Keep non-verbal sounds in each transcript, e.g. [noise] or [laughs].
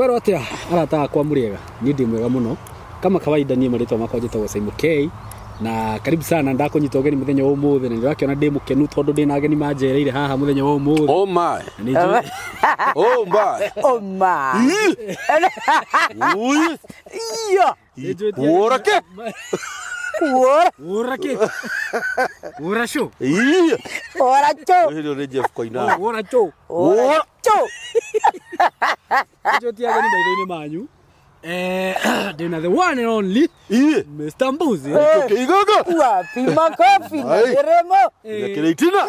kwero atia arata kwa muriega ni ndi mwega muno kama kawaida ni marito makwa wa Simon K na karibu sana ndakunyita ugeni muthenya wa umuthi na ndirakiona ndi mukenu tondu ndi na ageni manjereire haha muthenya wa umuthi oh, [laughs] oh my oh my oh my iya urake urake urasho iya hilo ni Jeff Koinange uracho uracho njotiaga nä maitho-inä manyu eh, [clears throat] ndä na the one and only Mr. Mbuzi eh, igogo wapi makofi [laughs] [laughs] na kiremo ah, eh? na kiritina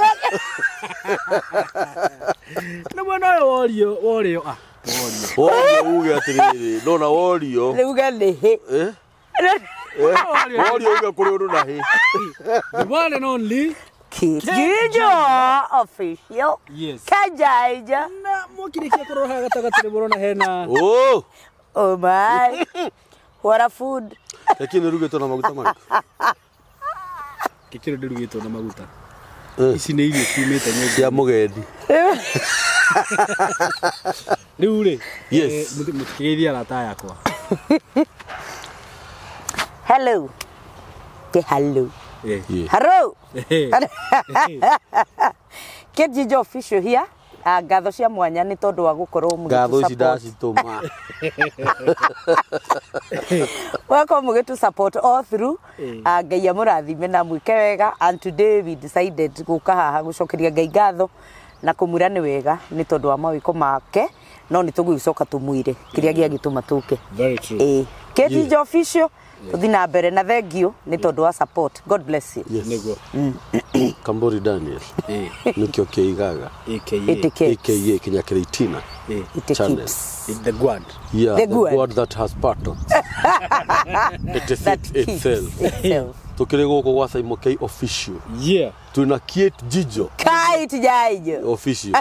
na mwana wa orio orio a orio uge atiriri no na orio uge ni he orio uge kuri undu na he the one and only kijujo official yes kajaija na mukirekia kuroha gatagati murona hena oh oh my what a food lakini rugetwo na maguta mariko gikiro ndirugetwo na maguta ici nä irio ciumite nyå cia må gendi rä u rä må tikä geithia arata yakwa hello. Say hello. Eh. Hello. Eh. Eh. Get [laughs] your official here ah, ngatho cia mwanya nä tondå wa gå korwo ngatho ici ndacitåma wakorwo må gä tå all through ah, ngai amå rathime na ke wega and today we decided gå ka haha gå cokeria ngai ngatho na kå mwä nä wega nä tondå wa mawä ko make no nä tå gå gä coka tå mwä re kä rä a gä agä tå ma tå ke Katie yeah. official tuthi na mbere na thank you ni tondu wa support god bless you yes. niguo mm. kamburi daniel eh. [coughs] nikio kiigaga aka aka e. kenya kinyakiritina it keeps e eh. it the guard yeah the, the guard. guard that has battle [laughs] it fits itself, itself tukiri guku gwa Simon K official. Yeah. Tuna kiete Jijo. kai Jijo. Official.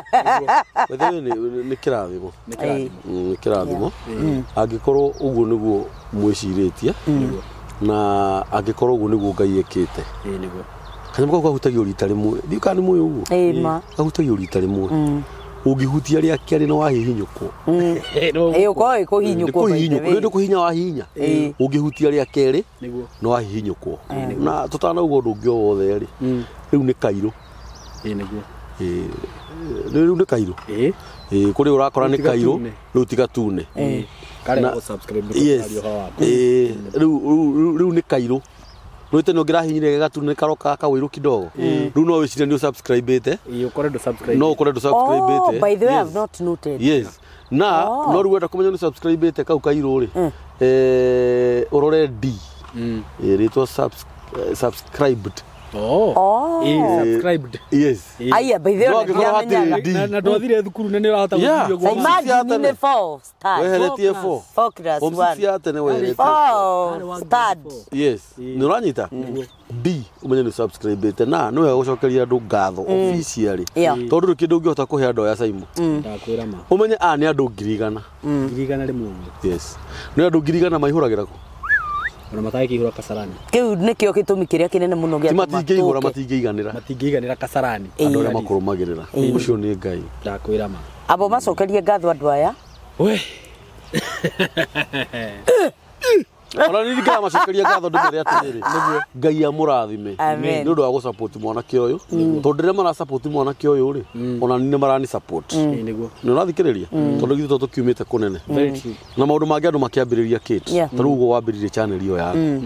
[laughs] Wewe ni ni kirathimo. Ni kirathimo. Mm, ni kirathimo. Mm. Angikorwo uguo niguo mwicirĩtie. Mm. Na angikorwo uguo niguo Ngai ekite. Ĩĩ niguo. Kanyamũ kau kahutagia rita rĩmwe. Thiĩ kana nĩ mũĩ ũguo? Ĩĩ ma. Kahutagia rita rĩmwe ugihutia ria kiari no wahihinyuko ukorwo ä kå hinyåkwo ndä ko hinya wahihinya ugihutia ria kerä no wahihinyåkwo na tå ni å ndå å ngä o ni rä eh u nä urakora rä u nä tiga kå rä å rakora nä kairå rä u eh rä u nä kairå rwite hmm. no ngirahi nyire gagatune karoka ka wiru kidogo ru no ni subscribe ite kore do subscribe no kore do subscribe ite oh by the way not noted yes na oh. no rĩu wenda kũmenya nĩ ũsubscribete kau kairũ rĩ hmm. eh, ũrore d hmm. eh, rĩtwo eh, subscribed Oh. na ndwathire thukuru na nä å rahota å menye nä å ranyita b umenye nä subscribete na nä wega gå cokeria andå ngatho mm. officially tondå rä kä ndå å ngä hota kå hea andå aya caimå å menye a nä andå ngirigana nä andå mm. ngirigana maihå ragä ra ona kasarani ne matagĩkĩihũra kacarani kĩu nĩkĩo gĩtũmi kĩrĩa kĩnene mũno gĩa matingĩihũra matingĩiganĩra matingĩiganĩra kacarani andũ arĩa makũrũmagĩrĩra ũcio nĩ ngai ndakwĩra ma abo macokerie ngatho andũ aya we [laughs] [laughs] ona ririkana macokeria ngatho ndũmĩre atĩrĩrĩ ngai amũrathime å ndå wa gũcapoti mwanake å yå ũyũ rä mm. rĩrĩa maracapoti mwanake å yå -rä ona mm. nĩ marani nä å rathikä rä ria mm. tondå githĩ to tå kiumä te kå nene na maå ndå mangä andå makä ambä maũndũ mangĩ tarä u kĩti tarĩu ũguo wambĩrĩirie chaneli yo yaku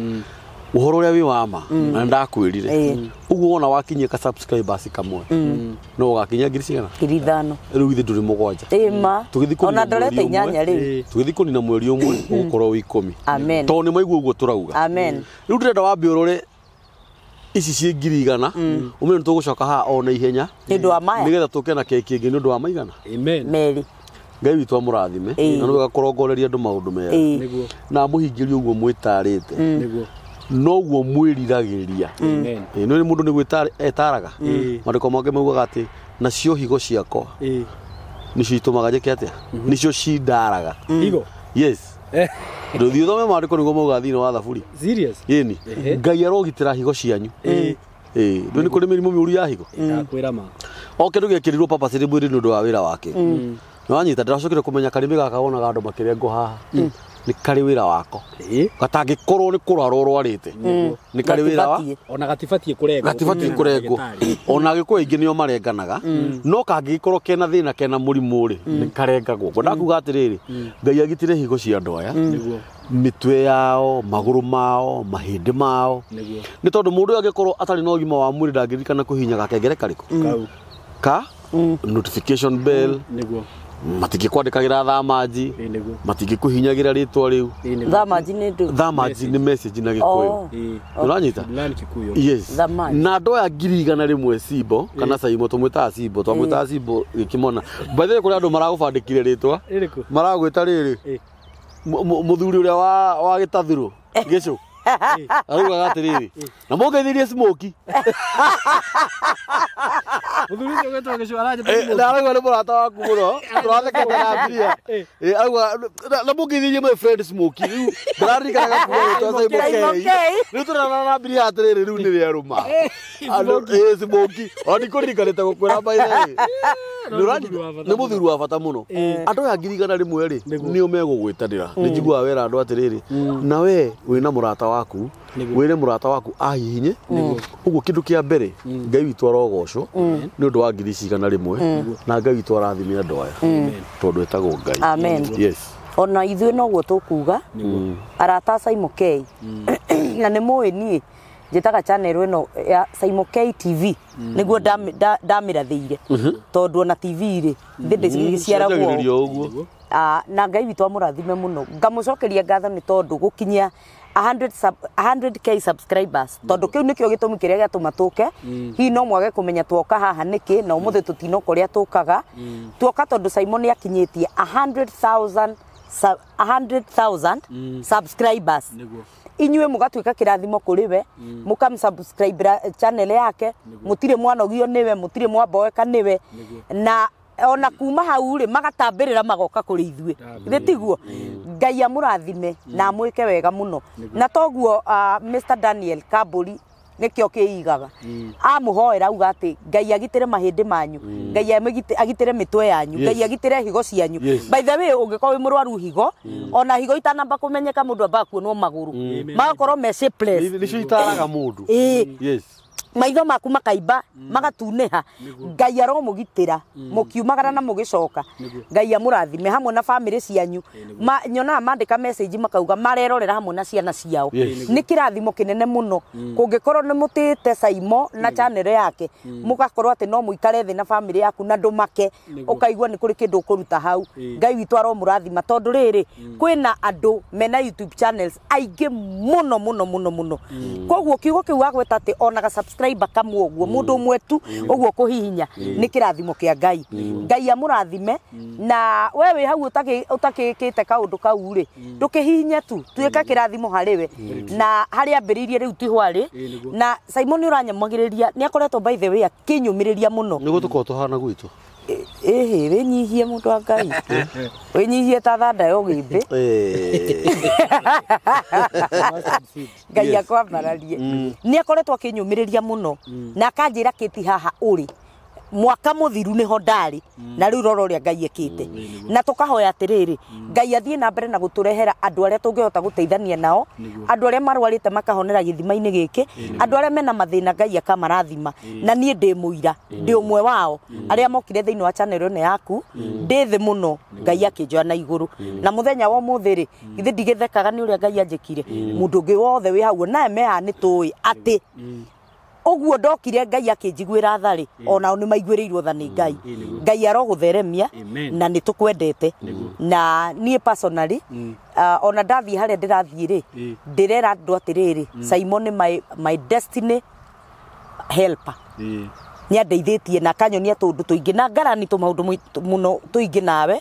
uhoro uria wi wama mm. na ndakwirire uguo wona wakinyia ka subscribers kamwe mm. no gakinya ngiri ciana ngiri ithano riu ithe nduri mugwanja ma mm. ona ndorete inyanya riu tugithi kunina mweri umwe ugukorwo wi ikumi to ni maigua uguo turauga riu ndirenda wambe urore ici ciĩ ngiri igana umenye nĩ tũgũcoka haha ona ihenya nĩ ũndũ wa maya nĩgetha tũke na keki ĩngĩ nĩ ũndũ wa maigana merĩ ngai witũ amũrathime na nĩ wega kũrongoreria andũ maũndũ mega na mũhingĩrie ũguo mwĩtarĩte noguo mwiriragĩria amen ni mundu nĩ gwĩta etaraga marĩko mangĩ maugaga atĩ nacio higo ciakwa itumaga itũmaga atia ni mhm. nicio cindaraga mm. yes eh. ndũthiĩ ko maandĩko nĩguo mauga thĩinĩ wa thaburi ĩni ngai arogitira higo cianyu ndũ nĩ kũrĩ mĩrimũ mĩũru ya higo mm. o kĩndũ gĩekĩrirwo papa mwĩrĩ mwiri ndu wa wira wake mm. nĩ wanyita ndĩracokire kũmenya karĩmĩ gaka wonaga makire makĩrengwo haha nä karä wä ra wako gatangä korwo nä kå rwarwo rwarä te mm. gatibatiä kå rengwo ona agä kå aingä nä o marenganaga mm. no kangä gä korwo kena thä na kena må rimå rä mm. nä karengagwo guo ndakuga atä rä rä ngai agitire higo cia andå aya mitwe yao maguru mao mahindi mao nä tondå må ndå å angä atarä na gima wa mwä rä ndangä ririkana kå hinya gakengere ka notification bell matingĩkwandĩkagĩra thamaji matingĩkũhinyagira rä rĩu thamaji nĩ message na gĩkũyũ oh. ranyita na andå aya ngiri igana mwe cimbo kana caimo tũmwĩtaga cimbo twamwĩtaga cimbo twa maragwä ta rä rä må thuri å rä a wa gĩtathurũ eh. gĩcũ araugaga atiriri na må smoki muthuri ugetwo agicu aranjĩta na eh, arauga nĩ mũrata waku mũno tũrathekete na mbia eh. eh, arauga na mungeithirie my friend smoki rĩu ndĩraririkanaga kuwĩtwa cimokei rĩu tũrana na mbia atĩrĩrĩ rĩu nĩ rĩerũma smoki o ndikũririkanĩte gũkwĩra nä må thuri wa bata må no andå aya ngirigana rä mwe rä nä o megå gwä tanä ra nä mm. wera andå atä rä mm. rä na we wä na må rata waku wä ne må rata waku ahihinye å guo kä ndå kä a mbere mm. ngai witå arogocwo nä å ndå wa ngiri cigana rä mwe na ngai witå arathime andå aya tondå etagwo ngai ona ithuä noguo tå kuga arata acaimå kei [clears throat] na nä må ä niä njĩtaga channel ino ya Saimo KTV mm. nĩguo ndamĩrathĩire mm-hmm. tondu ona TV rĩ thĩ mm-hmm. ndĩciaragwo na Ngai witũ murathime muno ngamucokeria ngatho ni tondu gukinya 100k subscribers tondu kiu nikio nä kä o gä tå no mwage kumenya menya twoka haha niki na å tutino kuria tukaga tinoka å rä a tå kaga twoka tondå caimo nä akinyä tie 100,000 subscribers inyuä må gatuä ka kä rathimo kå rä we må mm. kamchanel eh, yake må tirä mwanogio nä we må tirä mwamboeka nä we na ona kuma hau rä magatambä rä ra magoka kå rä ithuä gä tiguo mm. ngai amå rathime mm. na mwä ke wega må no na toguo uh, ah, Mr. Daniel Kamburi nikio kiigaga mm. amuhoera uga ati ngai agitire mahindi manyu mm. ngai agitire mitwe yanyu ngai agitire higo cianyu by the way ungikorwo wi murwaru higo mm. ona higo itanamba kumenyeka mundu ambaga kuonwo maguru magakorwo mece nicio itaraga mundu maitho maku makaiba mm. magatuneha ngai aromugitira mukiumagara mm. na mugicoka ngai amurathime hamwe na bamĩrĩ cianyu nyonaga mandĩka message makauga marerorera hamwe na ciana ciao nĩ kĩrathimo kĩnene mũno mm. kũngĩkorwo nĩ mũtĩĩte caimo na chanel yake mũgakorwo atĩ no mũikare thĩ na bamĩrĩ yaku na ndũmake ũkaigua nĩ kũrĩ kĩndũ ũkũruta hau ngai witũ aromũrathima tondũ rĩrĩ kwĩna andũ mena youtube channels aingĩ mũno mũno mũno mũno koguo kiugo kĩu wagweta atĩ onaga subscribe tũraimba kamwe ũguo mũndũ mm. ũmwe tu mm. ũguo kũhihinya mm. nĩ kĩrathimo kĩa ngai ngai amũrathime na we wĩ hau ũtakĩkĩte kaũndũ kau rĩ ndũkĩhihinye tu tuĩka kĩrathimo harĩ we na harĩa ambĩrĩirie rĩu ti arĩ na Simon nĩ ũranyamagĩrĩria nĩ akoretwo by the way akĩnyũmĩrĩria mũno nĩguo tũkoragwo tũhana gwitũ ihi winyihie mundu wa ngai wä [laughs] nyihie ta thanda ya ugimbi [laughs] ngai akwambararie mm. nä akoretwo akä nyå mä rä ria må no mm. na akanjä ra akanjira ti haha å rä mwaka muthiru ho ndari mm. na riu roro ria ngai ekite mm, na tukahoya atiriri mm. ngai athie na mbere na guturehera andu aria tungihota guteithania nao andu aria marwarite makahonera githima-ini giki andu aria mena mathina ngai akamarathima na nie ndi muira ndi umwe wao aria mokire thiini wa channel ino yaku ndi thi muno ngai akinjoya na iguru na muthenya wa umuthi ri githi ndigithekaga ni uria ngai anjikire mundu ungi wothe wi hau nae meha ni tui ati oguo ndokire ngai akinjiguira thari mm. uh, ona ni maiguä tha nä ngai ngai theremia na nä tå kwendete na ni personally ona ndathiä harä a ndä rathiä rä ndä rera andå atä rä mm. rä my, my destiny helper nä andeithätie na akanyonia tå ndå tå ingä na ngarani tå maå ndå må no nawe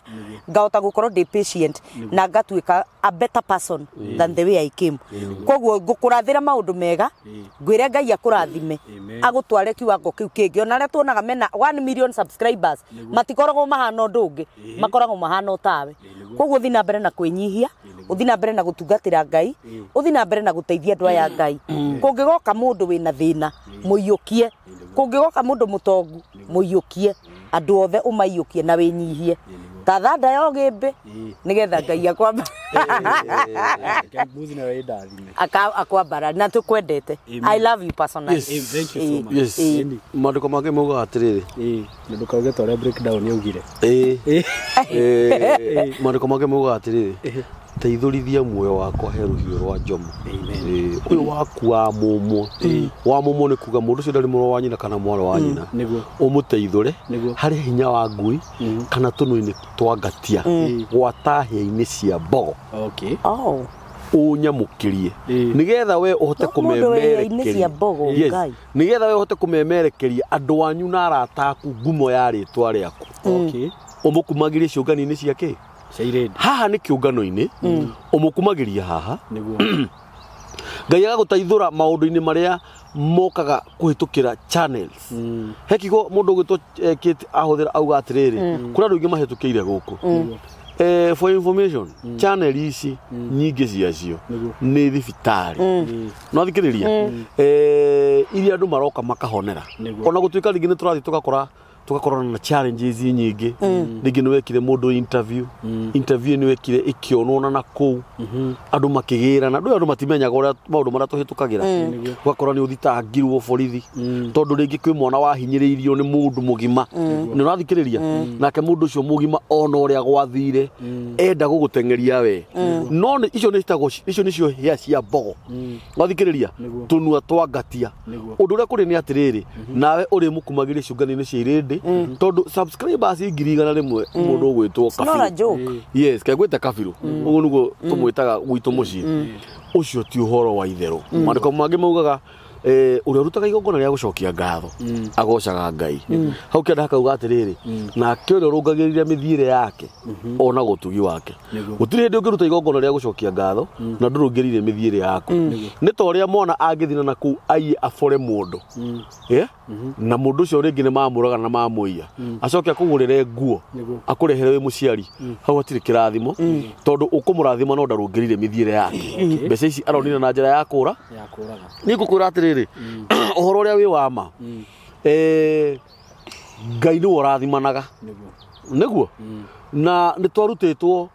ngahota gå korwo patient na ngatuä a better person than the way I came koguo ngå kå rathä mega ngwire ngai akurathime agutware agå tware kiwango kä u ona arä tuonaga mena 1 million subscribers matikoragwo mahana å ndå å ngä makoragwo mahana å tawe koguo thi na mbere na kwinyihia nyihia na mbere na gutungatira ngai å na mbere na guteithia teithia aya ngai kungigoka mundu wina thina muiyukie kungigoka na mundu mutongu muiyukie andu othe umaiyukie na winyihie ta thanda ya ugimbi nigetha ngai akwambara na tukwendete i love you personally yes. thank you so much yes. madiko make maugaga atiriri na ndukauge ta uria breakdown yaugire madiko make maugaga atiriri teithurithia muoyo wakwa he ruhiå rwa njomo å yå waku wa må mm. wa må mwo nä kuga må ndå å cio ndarä må ro wa nyina kana mwarå wa mm. nyina å må teithå re harä hinya wa ngui mm. kana tå nå-inä twa ngatia gwata hĩa-inä cia mbogo unyamukirie oh. getha we uhote kumemerekeria getha we kå memerekeria andå anyu na arata aku ngumo ya ritwa riaku umukumagirie ciungani-ini cia kii haha nä kä å ngano-inä å hmm. må kumagä ria haha [clears throat] ngai ndå maundu-ini maria mokaga kuhitukira channels mm. he kigo mundu gwitwo eh, kit ahuthira auga atiriri rä hmm. kuri andu ingi mahitukire guku hmm. mahä eh, for information gå channel ici nyingä ciacio ni thibitari no athikiriria eh, iria andu maroka makahonera ona gutuika tå rathiä turathi gakora tugakorana na challenges nyingi mm. ringi nä wekire må ndå interview mm. interview nä wekire ä kä na nakå u mm-hmm. andå makä gä rana ndå matimenyaga å rä a maå ndå marä a tå hä tå kagä ra ågakora mm. nä å thitangirwo borithi tondå rä ngä kwä mwana wahinyä rä irio nä må ndå må gima nä å rathikä nake må ndå å cio må gima ona å rä a gwathire enda gå gå we no icio nä citagwo icio nä cio cia mbogo wathikä rä ria tå nua twangatia å ndå å rä a kå rä nä atä rä mm-hmm. rä nawe å rä må kumagä rie cia thä tondå yi ngiri rä mwe må ndå å gwä two kegwä te kabirå å mm. guo nä guo mm. tå mwä taga gwitå må ciä å mm. cio ti å horo wa itherå mandä ko mangä maugaga å eh, rä a å rutaga igongona rä a gå cokia ngatho mm. agocaga ngai mm. hau kenda hakauga atä rä mm. nake å a å mä thiä yake mhm. ona gå tugi wake gå tirä hä å igongona rä a gå ngatho na ndå rå mä thiä re yaku nä ta rä a mwana angä thina na kå aiye abore må mhm. na må ndå å cio rä mamå na mamå iya acoke gå nguo akå rehere wä må ciari hau hatirä kä rathimo tondå å kå må no ndarå ngä mä thiä yake mbeca ici aronire na njä ya kå ra nä rä å horo å rä a wä wa ma ngai nä we å rathimanaga nä guo na nä twarutä two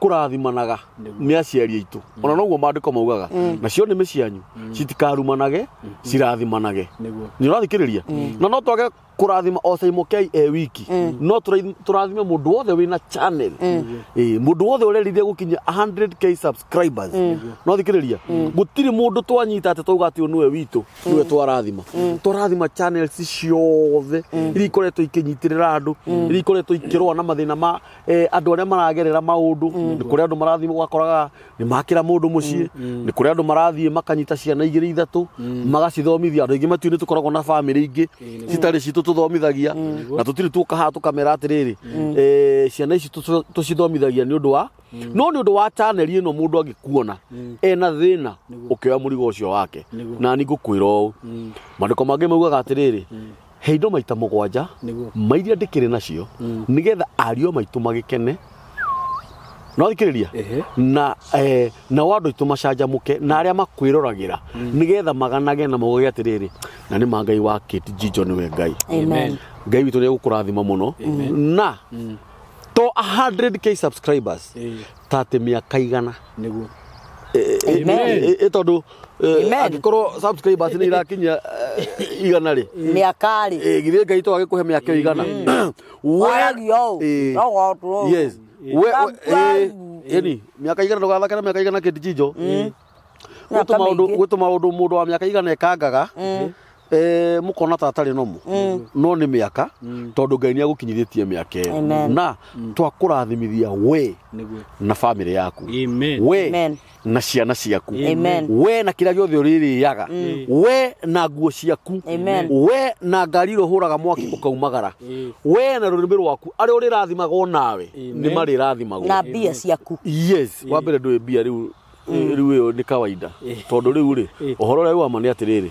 kå rathimanaga nä aciari aitå ona mm. noguo mandä ko maugaga mm. nacio nä mä cianyu mm. citikarumanage cirathimanage nä å rathikä rä ria na no twage kurathima o caimokei e wiki mm. no turathime mundu wothe wi na channel mundu mm. wothe urerithia gukinya 100k subscribers mm. no thikiriria gutiri mundu twanyita ati twauga ati niwe witu niwe twarathima twarathima si ciothe iria ikoretwo ikinyitirira andu iria ikoretwo ikirwa na mathina ma e, andu aria maragerera maundu ni kuri andu marathima ugakoraga ni makira mundu mucii ni kuri andu marathie makanyita ciana igiri ithatu magacithomithia andu ingi matiuni tukoragwo na family ingi citarĩ citũ tuthomithagia mm. na tutiri tuka ha tukamera atiriri eh mm. ciana ici tucithomithagia ni undu wa mm. no ni undu wa channel ino mundu angikuona ena thina ukioya murigo ucio wake na ni ngukwira uu mandiko mangi maugaga atiriri he indo maita mugwanja mairia ndikiri nacio nigetha ario maitu magikene no thikiriria na eh, na wandu itu macanjamuke na aria makwiroragira mm. nigetha maganage na maugage atiriri na ni mangai wa Kate Jijo we ngai amen ngai witu ni gukurathima muno na mm. to 100k subscribers tate miaka igana niguo e, e, e, tondu angikorwo subscribers nä irakinyia igana rä mä aka rä githä ngai to agä kå he mä aka igana Eh. we eh, eh, yani miaka igana ndugathake na miaka igana kĩndinjijo mm. gwĩtũ maũndũ mũndũ wa mĩaka igana ĩkangaga mm eh mukona tatari nomo mm. no ni miaka mm. tondu ngai ni agukinyithitie miaka na mm. twakurathimithia we na family yaku we na ciana ciaku we na kira giothe uririaga we na nguo ciaku we na ngari iria huraga mwaki ukaumagara we na rurimi rwaku ari urirathimaga nawe ni mari na mbia ciaku yes wambere ndu mbia riu rä nä mm. riu iyo ni rä tondu riu ri uhoro ria wama rä gå tirä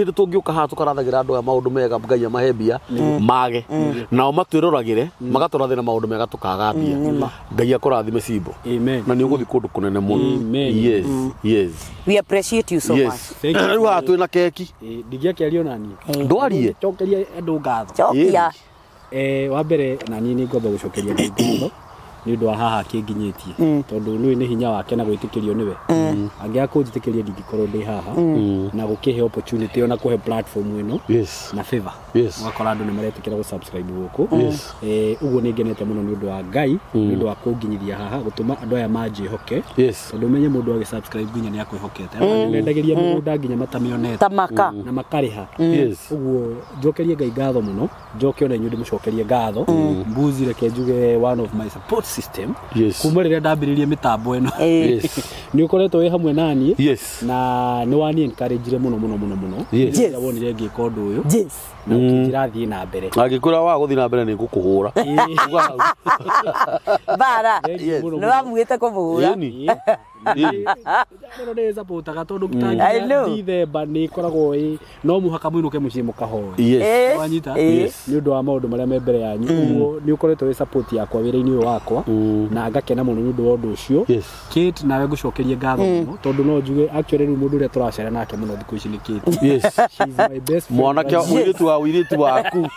hä ndä tå ngä å ka haha tå karathagä ra andå maå ndå mega ngai amahe mbia mm. Mm. mage nao matwä roragä re magatårathä na maå ndå mega tå kaga ngai akå rathime cimbo na nä å gå thiä kå ndå kå nene må no rä u haha twä na keki ndwarie cokeria andå nä ngwamba gå cokeria nä å ndå wa haha akä nginyä tie mm. tondå nä nä hinya wake na gwä tä kä rio nä we mm. angä akå njä tä kä ria ndingäkorwo ndä haha mm. na gå kä he opportunity ona kå he platform ä no na favor ũgakora andå nä maretä kä ra gå gå kå å eh, guo nä ngenete må no nä å ndå wa ngai nä å ndå wa kå nginyithia haha gå tå ma andå aya manjä hoke tondå menye må ndå agä nginya nä akwä hokete nendagä ria må gå nginya matamä na makarä ha å guo njokerie ngai ngatho må no njoke ona inyuä ndä må cokerie ngatho mbuzi reke njuge one of my supports system yes. kuma rä rä a ndambä mitambo ä no [laughs] nä å koretwo wä hamwe naniä na nä wani encourage re må no må no må no må no wonire ngä ka å ndå å yå na mm. na mbere angä wa gå thiä na mbere nä ngå kå hå ra bara nä wamuä te kå må hå raotaga tondå ithemba nä ĩkoragwo no mũhaka må inåke må ciä må kahoanyita nä å ndå wa maå ndå marä a me mbere yanyu koguo mm. nä å koretwo wä yakwa wä ra-inä å yå wakwa mm. na ngakena må no nä å ndå wa å ndå å cio nawe ngå cokerie ngatho må no tondå no njuge rä u må ndå å rä a tå racera nake må no thikå ici nä kä mwanake må irä wa wiritu waku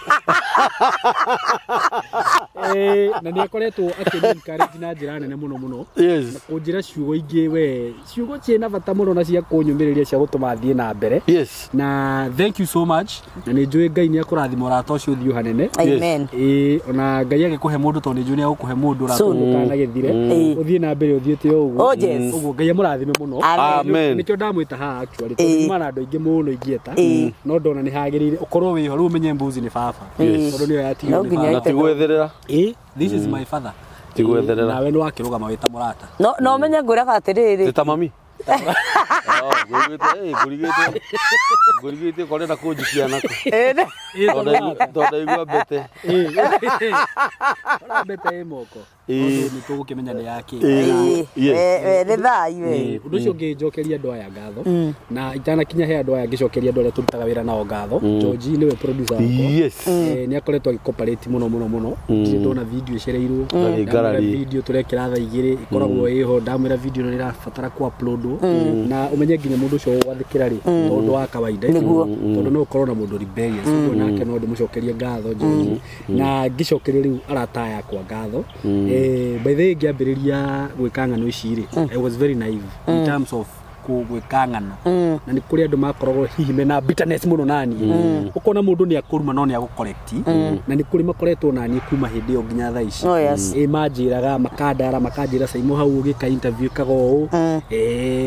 eh, na nä akoretwo akä na njä ra nene må no må no kå njä ra ciugo ingä we ciugo ciä na bata må no na cia nyå mä rä ria cia tå ma thiä na mbere na thank you so much na nä njå ngai nä akå rathima å rata å cio thiå hanene eh, ona ngai agä kå he må ndå tondå nä njå nä agå kå må ndå å ratåkana thire å mm. thiä na mbere å thiä te å guo oh, guo ngai amå rathime må no nä kä o ndamwä ta mana andå aingä må no no ndona nä hagä korwo yo riu menye mbuzi ni baba tondu ni yati na tigwetherera eh this is my mm. father tigwetherera nawe ni wakirugama wita murata no no menye nguraga atiriri ta mami [laughs] ngå rigä te korä na kå nä tå gå kä menya nä yakä nä ndå å cio ngä njokeria andå aya ngatho na itanakinya he andå aya ngä cokeria andå arä a tå rutaga wä ra nao ngatho jonji nä we nä akoretwo agä må no må no må no ndirä ndona video ecereirwo video tå rekä ra tha igä rä ä koragwo ä ho ndamwä ra video ä no nä ĩrabatara na umenye nginya mundu ucio wathikira ri mundu mm. wa kawaida mm. tondu no ukorwo na mundu rebellious uguo mm. nake no ndimucokerie ngatho na ngicokerie riu arata kwa ngatho eh, by the way ngiambiriria gwikanga no ici ri i was very naive in terms of gwika ngano na mm. nä kå rä andå makoragwo hihi mena må mm. no naniä å kona må ndå nä akå ruma no nä agå na nä kå rä makoretwo naniä kuma hä ndä ä yo nginya tha ici ä oh, mm. manjä raga makandara makanjä ra caimo hau å gä kaga å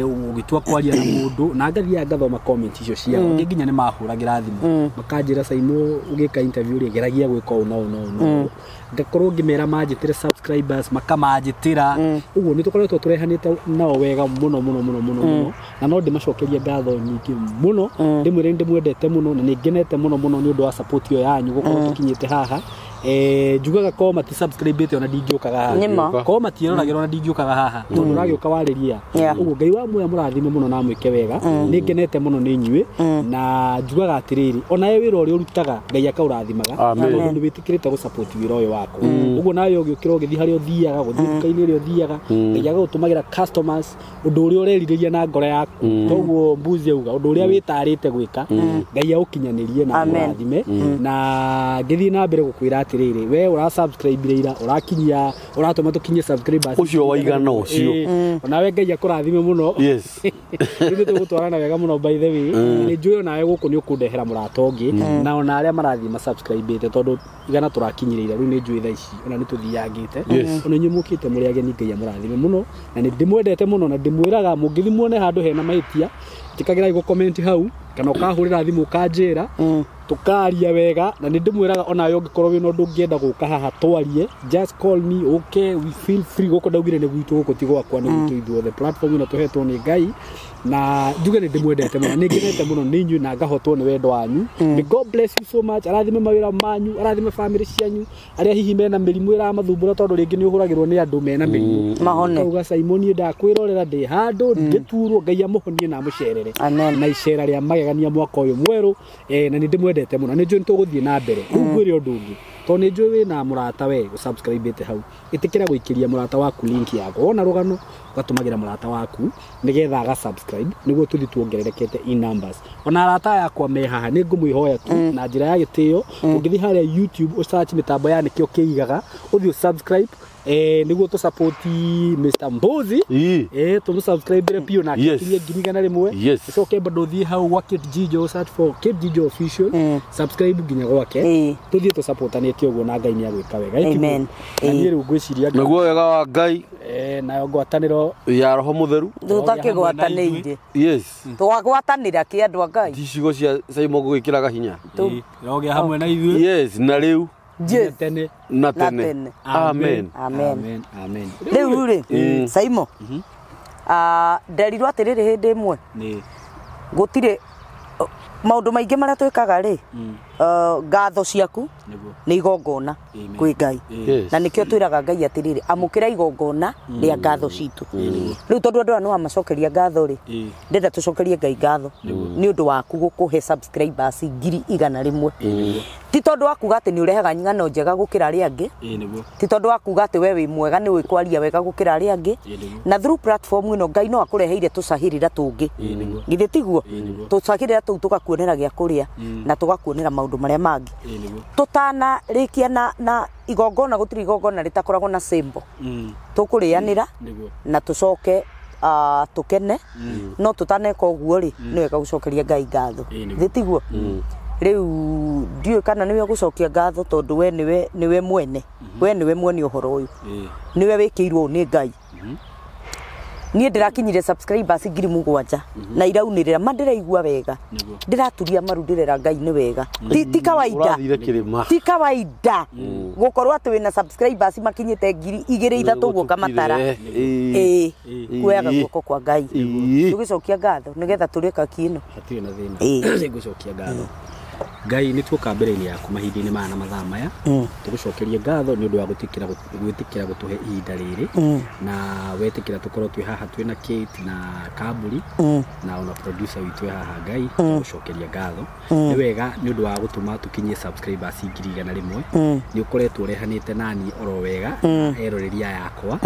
å gä tua kwaria na må ndå na ngathiaga ngathoma icio ciao ngä nginya nä mahå ragä ra thimå makanjä ra caimo å gä ka å rä geragia gwä ka å na å na å na ngakorwo ngimera manjitire subscribers makamanjitira uguo mm. nitukoretwo turehanite nao wega muno muno muno muno na no ndimacokerie ngatho nyingi muno ndimwire mm. ndimwendete muno na ningenete muno muno ni ũndũ wa support yo yanyu gukorwo mm. tukinyite haha Eh, njugaga ko matisubscribĩte ona ndingĩũkaga haha ko matiĩroragĩra ona ndingĩũkaga haha mm. tondũ ũragĩũka warĩria ũguo ngai wa muoya mũrathime mũno na mwĩke wega mm. nä ngenete mũno nĩ inyuĩ mm. na njugaga atĩrĩrĩ ona ye wĩra å ũrutaga ngai akaũrathimaga tondũ nĩ wĩtĩkĩrĩte gũ wĩra ũyũ waku ũguo nawe ũgĩũkĩra ũgĩthiĩ harĩa ũthiaga gũthiĩ nduka-inĩ ĩrĩa ũthiaga ngai agagũtũmagĩra customers ũndũ ũrĩa ũrerirĩria na ngoro yaku toguo mbuzi auga ũndũ ũrĩa wĩtarĩte gwĩka ngai aũkinyanĩrie na akũrathime na ngĩthiĩ na mbere gũkwĩra atĩ atiriri we ura subscribe ira urakinyia uratuma tukinye subscribers ucio waigana ucio eh, mm. onawe ngai akurathime muno yes ithu [laughs] tugutwarana wega muno by the way ni mm. na we guku ni ukundehera murata ungi mm. na ona aria marathi ma subscribe masubscribeite tondu igana turakinyirire riu ni njui tha ici ona ni tuthiangite ona inyu mukite muri ageni ngai amurathime muno na ni ndimwendete muno na ndimwiraga mungithimuone handu hena maitia tikagira gå comment hau kana ukahurira thimu kanjira ra tukaria wega na ni ndimwiraga ona yo ngikorwo å ngä korwo wä na haha twarie just call me okay, we feel free gå kå ndaugire nä gwitå gå kå ti gwakwa nä gwitå mm. ithuothe platform ina tå hetwo nä ngai na njuge nä ndä mwendete må no nä ngenete må no nä na ngahotwo ni wendo wanyu may mm. god bless you so much arathime mawä ra manyu arathime bamä cianyu arä a hihi mena mä rimå ä ramathumbå ra tondå rä ngä nä å hå ragä rwo nä andå mena mä mm. rimå kauga caimo niä ndakwä rorera ndä handå ngai amuhonie na mucerere cerere na icera ria magegania mwaka uyu mweru eh na ni ndä nĩngwendete mũno nĩ njũĩ nĩtũgũthiĩ na mbere rĩu mm. ngwĩre ũndũ ũngĩ tondũ nĩ na wĩna mũrata we ite hau itikira gwĩkĩria murata waku link yako wona rugano ũgatũmagĩra murata waku aga subscribe nĩguo tuthi tuongererekete in numbers ona arata ayakwa me haha ngumu ihoya tu mm. na njira ya gitio ungithi mm. harĩa youtube ũsearch mitambo ya nĩkĩo kĩigaga ũthiĩ subscribe eh niguo tu support Mr Mbuzi yeah. eh tu subscribe pio na yes. rimwe yes. so okay bado thie how work Kate Gijo search for Kate Gijo official eh. subscribe nginya gwake yeah. tu support tu supportanite uguo na Ngai ni agwika wega amen na nie riu ngwiciria naguo wega wa Ngai eh nayo ngwataniro ya roho mutheru tutake gwataniire yes twagwatanira kiendwa Ngai dicigo cia Simon gwikiraga hinya roge hamwe na ithuĩ yes na riu Jesi na tene. Amen. Amen. Amen. Rĩu rĩ mm. Saimo mm-hmm. ah, nderirwo atĩrĩrĩ hĩndĩ ĩmwe gũtirĩ oh, maũndũ maingĩ marĩa twĩkaga rĩ mm ngatho uh, ciaku nä igongona kwä ngai na nä kä twä ngai atä rä rä amå kä ra igongona rä a ngatho mm. citå rä u tondå andå aya nä wamacokeria ngatho rä ndenda tå cokerie ngai ngatho nä å ndå waku gå kå he ngiri igana rä mwe ti tondå wa kuga atä nä å rehaga ng'ano njega gå kä ra arä angä ti tondå wa kuga atä we wä mwega nä wä kwaria wega gå kä ra arä angä na through platform ä no ngai no akå reheire tå cahä tå ngä githä tiguo tå cahä rä ra tå u tå gakuonera gä a kå rä a mm. na tå gakuonera maundu maria mangi tutana rikia na na igongona gutiri igongona ritakoragwo na simbo mm. tukurianira mm, na tucoke uh, tukene mm. no tutaneka uguo ri mm. niwega gucokeria ngai ngatho thitiguo mm. riu ndiå kana nä we gå cokia ngatho tondå we nä we mwene we nä we mwene å horo å yå nä we wä kä irwo nä ngai niä ndä rakinyire ngiri må gwanja mhm. na iraunä rä ra ma ndä raigua wega ndä raturia maru ndä rera ngai nä wega mm. ti kawaida ti kawaida mm. gå korwo atä wä na makinyä te ngiri igä rä ithatå guo kamatara ä kuoyaga guoko kwa ngai tå gä cokia ngatho nä getha tå rä kaki ä no ngai nä tuoka mbere yaku mahinda-inä maya na mathaa maya mm. tå gå cokerie ngatho nä å ndå wa gwä tä kä ra gå tå he ihinda rä rä mm. na wetä kä ra tå korwo twä haha twä na kate na kamburi mm. na ona producer witå e haha ngai gå cokeria ngatho nä wega nä å ndå wa gå tå ma tå kinyie subscribers ngiri igana rĩmwe nä å koretwo rehanä te nani oro wega eroreria yakwa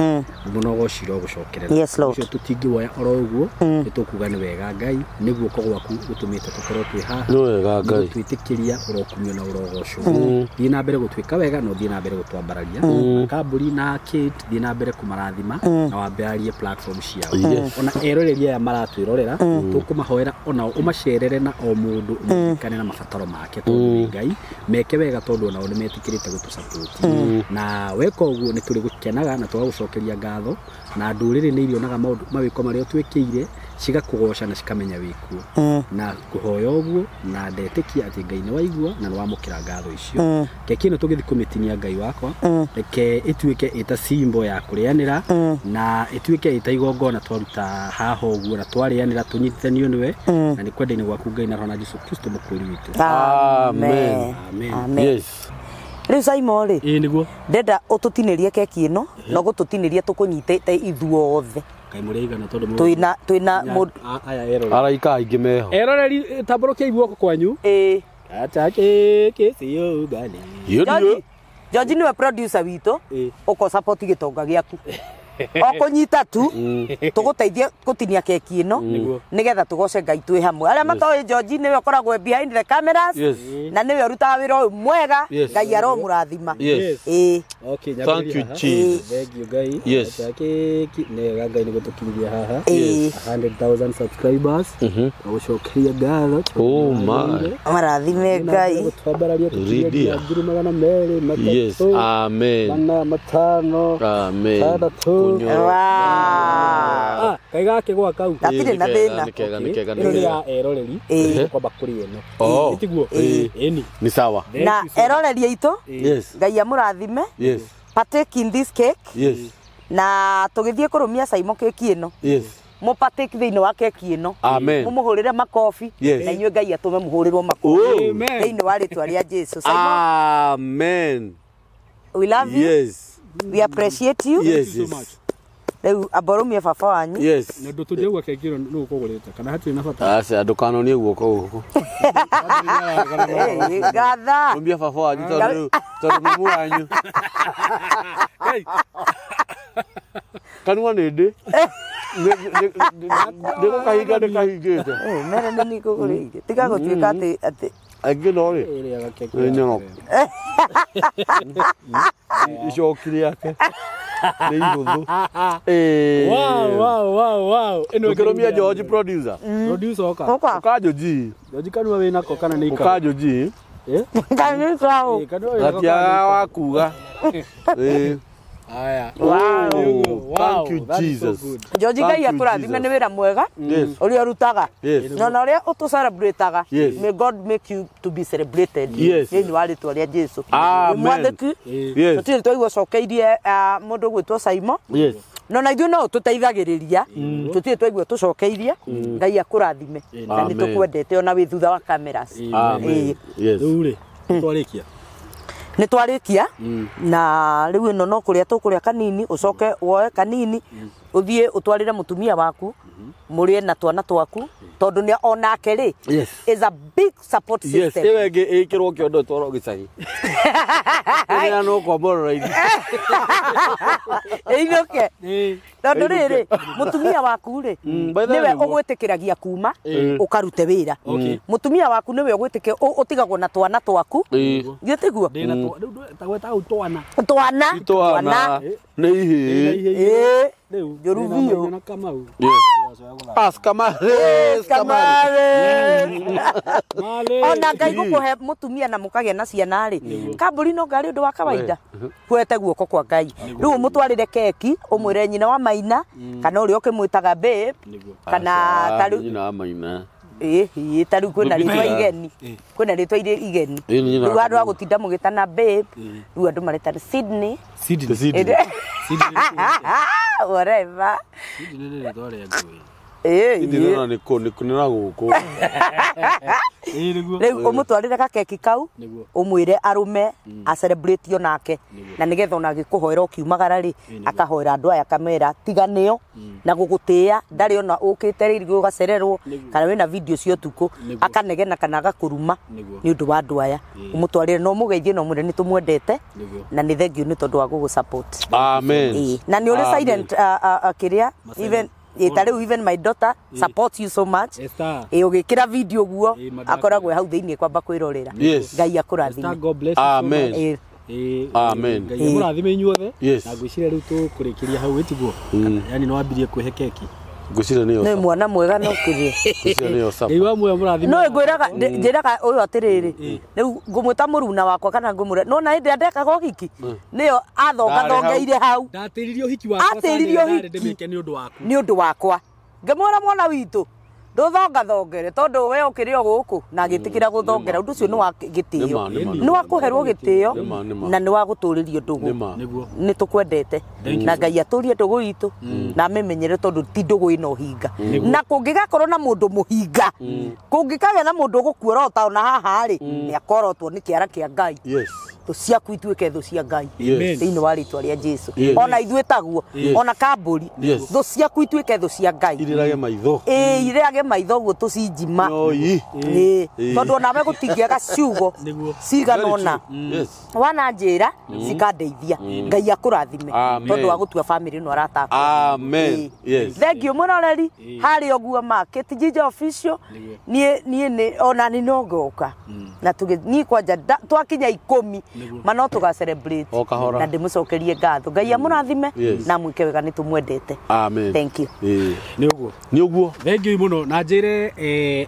må no gocira gå cokerera tå tingä woya oro å guo nä tå kuga nä wega ngai nä guoko gwaku gå tå mä te tå korwo twä haha twitikiria urokunyo na urogocho mm. thii na mbere gutwika wega no thii na mbere gutwambararia mm. kaburi na kate thii na mbere kumarathima mm. na wambararie platform ciao ona eroreria maratu irorera tukumahoera onao umacerere na o mundu umatikane na mabataro make to ngai meke wega tondu onao nimetikirite gutusupport na weka ni nituri gukenaga na twagucokeria ngatho na nduriri ni irionaga mawiko maria twikiire cigakugooca na cikamenya wiku mm. na kuhoya ũguo na ndetikia ati ngai nĩ waigua na nĩ wamũkĩra ngatho icio mm. keki ĩno tũgĩthiĩ kũmĩtinia ngai wakwa mm. reke ĩtuĩke ita simbo ya kũrĩanĩra na ita igongo na twaruta haha ũguo na twarĩanĩra tũnyitithanio niwe na nĩ kwenda-inĩ gwaku ngai na rona jesu kristo mukuri witu amen. amen. Yes rä u caimo rä ä nä ndenda å tå tinä keki ä no na gå tå tinä ria tå kå nyite ithuothe araika aingä meho eroreri tambå rå kia iguoko kwanyu George nä we witå å ko gä tonga gä aku nyita tu mm. tuguteithie gutinia keki ino mm. nigetha tugoce ngai twi hamwe aria matowi George niwe ukoragwo behind the cameras na niwe urutaga wira uyu mwega ngai aromurathima thank you chief thank you ngai yes keki nega ngai nigutukinyia haha 100000 subscribers mm-hmm. gucokeria ngatho oh my marathime ngai tukiria ngiri magana meri yes amen mana matano amen Ah. Ah. Ah, kaiga gwa kau gatirä na thä na ya eroreri kwamba kå rä eno tiguo ni sawa na eroreri aitå ngai amå rathime partake in this cake yes. na tugithie kurumia caimo keki ino yes må patä thä inä wa keki ä no må må hå rä re makobi na inyuä ngai atå me må hå rä rwo makobi oh. thä inä wa rä twa rä a jesu we appreciate you yes, yes. rĩu amboromie baba wanyu yes na ndu tundiaua kengiro nũ kũgũrĩte kana hatirĩ na bata aca ndũkanonie guoko gũkũ ngatha ũmbia baba wanyu tondũ tondũ mamu wanyu kanua nĩ nä ndĩgũkahinga ndĩkahingĩte mere nĩ nikũgũrĩire tiga gũtuĩka mm-hmm. atĩ atĩ Anginoĩ nĩ nyoroku icokire yake nĩ ihũthũ ũkĩrũmia George producer ũkanjũ ji kanua wĩ nako kana nĩ ũkanjũ ji gatiaga wa kuga aya njonji ngai rathime nä wä ra mwega å rä a å rutaga na å rä a å tå celebrataga thä inä wa rä twa rä a jesu mwandä ki tå tirä twaigua cokeirie uh, må ndå gwä two caimo no teithagä rä ria tå mm. tirä tũtirĩ twaigua tå cokeirie mm. ngai akå rathime na nä tå kwendete ona wä thutha wa rä hmm. kia nä twarä kia mm. na rä u ä no no rä a tå kå rä a kanini å coke woe kanini mm uthie utwarire mutumia waku murie mhm. na twana twaku tondu ni onake ri is a big support system yes ewe ngi ikirwo kiondo twaro gicagi ina [laughs] no kwamborora ithi einuke tondu riri mutumia waku ri niwe ugwitikiragia kuma ukarute mm. wira mutumia mm. waku niwe ugwitike utigagwo na twana twaku gietiguo twana twana twana ni ihi Joruvio Pas kamare kamare Ona ngai gukuhe mutumia na mukagĩa na ciana rĩ kamburi no ngari undu wa kawaida kwete uh-huh. guoko kwa ngai riu mutwarire keki umwire nyina wa maina mm. kana uria ukimwitaga babe kana nyina wa maina ä ta rä u kwä rä twa igeni kwä na rä twa irä igeni rä u andå a gå tinda må gä tana rä u andå mareta whatever ithi rä u å må twarä re gakeki kau å mwä re arå mm. acerebratio nake na nä getha ona agä kå hoera å kiumagara rä akahoera andå aya kamera tiganä yo mm. na gå gå tä a ndarä ona å kä te rä gå gacererwo kana wä na video cio tukå akanegena kana agakå ruma nä å ndå wa andå aya å må twarä re no må geithie no må re nä tå mwendete na nä thengio nä tondå wa gå gå na nä å rä kä rä a ta rä u even my daughter supports you so much ä å gä kä ra video guo akoragwo hau thä inä kwamba kwä rorera ngai akå rathime eh. eh, eh, amen ngai må rathime inyuothe na ngwä ciria rä u tå kå rä kä ria hau ä tiguo mm. yani no wambirie kwä he keki ngucira nä nä mwana mwega [laughs] no kä rä no njä raga å yå atä rä rä rä u ngå mwä ta må runa wakwa kana ngå mwä nona hä ndä ä ndekaga å hiki mm. nä yo athogathongeire hau atä ririe å hiki nä å ndå wakwa ngä mwä ra mwana witå ndåthonga thongere tondå we å kä rä o gå kå na agä mm, tä kä ra gå thongera å ndå å cio nä wa gä tä mm. mm. o nä wakå herwo gä tä o na nä wagå tå rä rio ndå gå nä tå kwendete na ngai atå rie ndå gå itå na amä menyere tondå ti ndå gå ä na å hinga na kå ngä gakorwo na må ndå må hinga kå ngä kagä a na må ndå å gå kuoro taona haharä nä akorotwo nä kä ara kä a ngai ciaku ituĩke thũ cia ngai thĩinĩ wa rĩtwa rĩa jesu ona ithuĩ taguo ona kambũri thũ ciaku ituĩke thũ cia ngai irĩrage maitho ĩĩ irĩrage maitho guo tũcinjima tondũ onawe gũtingĩaga ciugo [laughs] cigana ona wana njĩra mm. cikandeithia mm. ngai akurathime tondu wa gutua bamĩrĩ no aratakwo thengiũ mũroreri harĩ ũguo make tijija official ni ona nĩ mm. na tuge ni kwa jada twakinya ikomi tå tuga celebrate na ndimucokerie ngatho ngai amurathime na mwike wega ni tumwendete amen thank you ni må ni uguo thank you muno na njire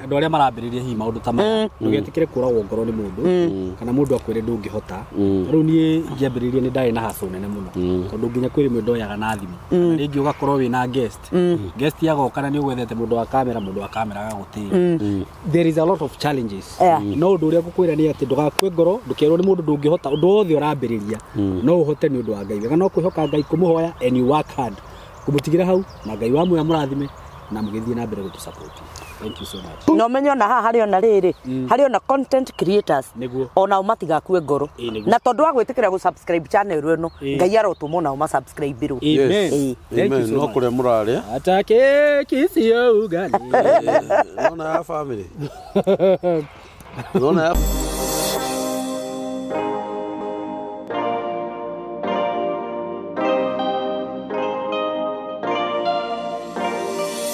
andu aria marambiriria hihi maundu ta maya mm. ndugetikire kuragwo ngoro ni mundu mm. kana mundu akwire ndungihota mm. riu nie ngiambiriria ni ndari na haso nene muno tondu nginya kwiri mwendo yaga na thimu ringi ugakorwo wi na guest guest å na ni ugwethete wa kamera mundu wa kamera agagutiria there is a lot of challenges no undu uria ngukwira ni ati ndugakue ngoro ndukirwo ni mundu ndungihota ta undu wothe urambiriria hmm. no uhote ni undu wa ngai wega no kwihoka ngai kumuhoya and you work hard kumutigira hau na ngai wa muya murathime na mugithie na mbere gutu support thank you so much no menyo na haha hari ona riri hmm. hari ona content creators ona ngoro na tondu wa gwitikira gu subscribe channel ino ngai arotumwo nao ma subscribe ru amen thank you no kuria muraria atake kisio ugani family [laughs]